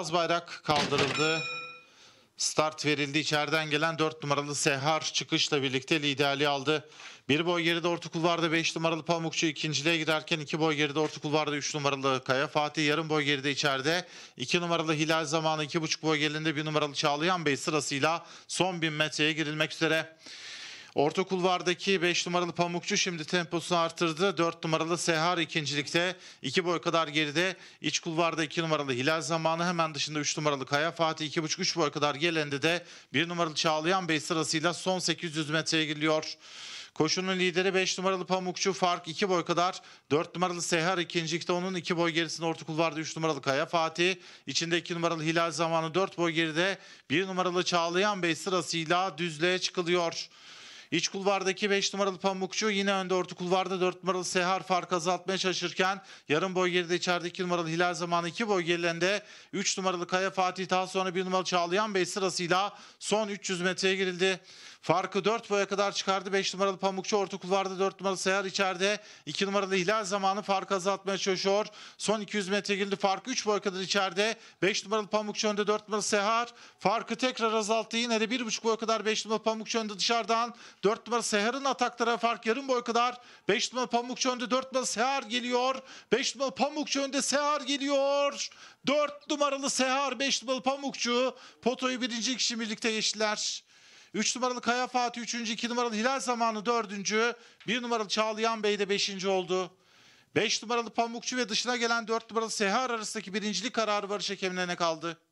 Beyaz bayrak kaldırıldı. Start verildi. İçeriden gelen 4 numaralı Sehar çıkışla birlikte liderliği aldı. Bir boy geride orta kulvarda 5 numaralı Pamukçu ikinciliğe girerken 2 iki boy geride orta kulvarda 3 numaralı Kaya Fatih yarım boy geride içeride 2 numaralı Hilal zamanı 2,5 boy gerinde 1 numaralı Çağlayan Bey sırasıyla son 1000 metreye girilmek üzere. Orta kulvardaki 5 numaralı Pamukçu şimdi temposunu artırdı. 4 numaralı Sehar ikincilikte 2 iki boy kadar geride. İç kulvarda 2 numaralı Hilal Zamanı hemen dışında 3 numaralı Kaya Fatih 2,5-3 boy kadar gelendi de 1 numaralı Çağlayan Bey sırasıyla son 800 metreye giriyor. Koşunun lideri 5 numaralı Pamukçu fark 2 boy kadar. 4 numaralı Sehar ikincilikte onun 2 iki boy gerisinde orta kulvarda 3 numaralı Kaya Fatih. içinde 2 numaralı Hilal Zamanı 4 boy geride. 1 numaralı Çağlayan Bey sırasıyla düzlüğe çıkılıyor. İç kulvardaki 5 numaralı Pamukçu yine önde orta kulvarda 4 numaralı Sehar fark azaltmaya çalışırken yarım boy geride içeride 2 numaralı Hilal zamanı 2 boy gerilerinde 3 numaralı Kaya Fatih daha sonra 1 numaralı Çağlayan Bey sırasıyla son 300 metreye girildi. Farkı 4 boya kadar çıkardı. 5 numaralı Pamukçu orta kulvarda 4 numaralı Seher içeride. 2 numaralı Hilal zamanı farkı azaltmaya çalışıyor. Son 200 metre girdi. Farkı 3 boya kadar içeride. 5 numaralı Pamukçu önde 4 numaralı Seher. Farkı tekrar azalttı. Yine de 1,5 boya kadar 5 numaralı Pamukçu önde dışarıdan. 4 numara Seher'in ataklara fark yarım boy kadar. 5 numara Pamukçu önde 4 numara Seher geliyor. 5 numaralı Pamukçu önde Seher geliyor. 4 numaralı Seher 5 numaralı Pamukçu. Potoyu birinci kişi birlikte geçtiler. 3 numaralı Kaya Fatih 3. 2 numaralı Hilal Zamanı 4. 1 numaralı Çağlayan Bey de 5. oldu. 5 numaralı Pamukçu ve dışına gelen 4 numaralı Seher arasındaki birincilik kararı varış hakemlerine kaldı.